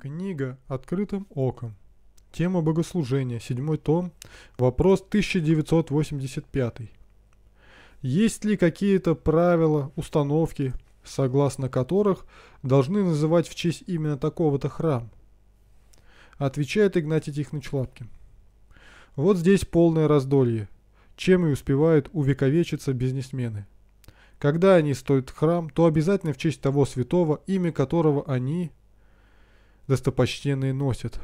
Книга «Открытым оком». Тема богослужения, седьмой том, вопрос 1985. Есть ли какие-то правила, установки, согласно которых должны называть в честь именно такого-то храм? Отвечает Игнатий Тихонович Лапкин. Вот здесь полное раздолье, чем и успевают увековечиться бизнесмены. Когда они стоят храм, то обязательно в честь того святого, имя которого они, достопочтенные носят.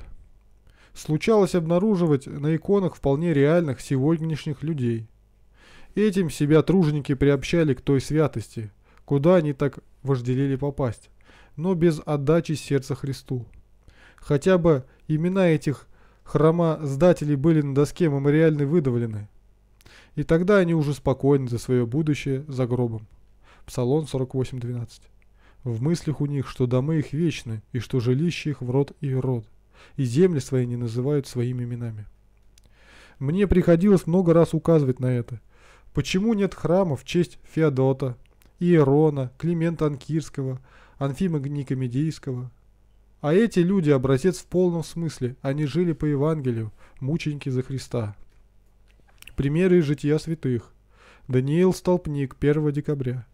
Случалось обнаруживать на иконах вполне реальных сегодняшних людей. Этим себя труженики приобщали к той святости, куда они так вожделели попасть, но без отдачи сердца Христу. Хотя бы имена этих хрома-сдателей были на доске мемориальной выдавлены. И тогда они уже спокойны за свое будущее за гробом. Псалон 48.12 в мыслях у них, что дома их вечны, и что жилище их в род и род, и земли свои не называют своими именами. Мне приходилось много раз указывать на это. Почему нет храмов в честь Феодота, Иерона, Климента Анкирского, Анфима Никомедийского? А эти люди образец в полном смысле, они жили по Евангелию, мученики за Христа. Примеры из жития святых. Даниил Столпник, 1 декабря.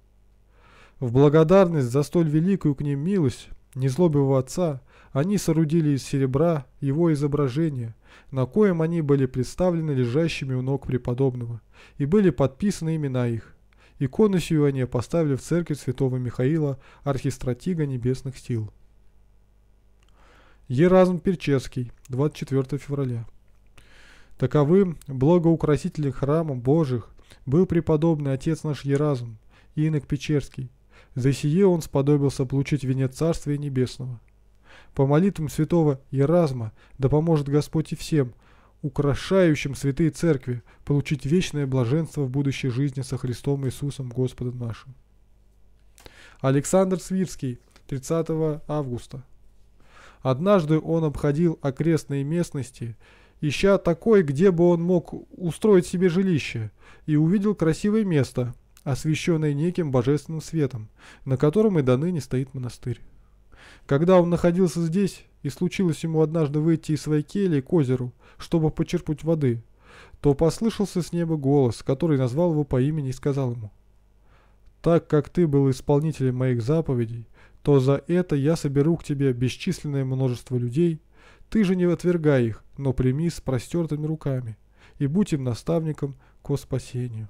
В благодарность за столь великую к ним милость незлобого отца они соорудили из серебра его изображение, на коем они были представлены лежащими у ног преподобного, и были подписаны имена их. Икону сию они поставили в церкви святого Михаила, архистратига небесных сил. Еразм Перческий, 24 февраля. Таковым благоукрасителем храма Божьих был преподобный отец наш Еразм, инок Печерский, за сие он сподобился получить венец Царствия Небесного. По молитвам святого Еразма да поможет Господь и всем, украшающим святые церкви, получить вечное блаженство в будущей жизни со Христом Иисусом Господом нашим. Александр Свирский, 30 августа. Однажды он обходил окрестные местности, ища такой, где бы он мог устроить себе жилище, и увидел красивое место, освещенной неким божественным светом, на котором и до ныне стоит монастырь. Когда он находился здесь, и случилось ему однажды выйти из своей кельи к озеру, чтобы почерпнуть воды, то послышался с неба голос, который назвал его по имени и сказал ему, «Так как ты был исполнителем моих заповедей, то за это я соберу к тебе бесчисленное множество людей, ты же не отвергай их, но прими с простертыми руками, и будь им наставником ко спасению».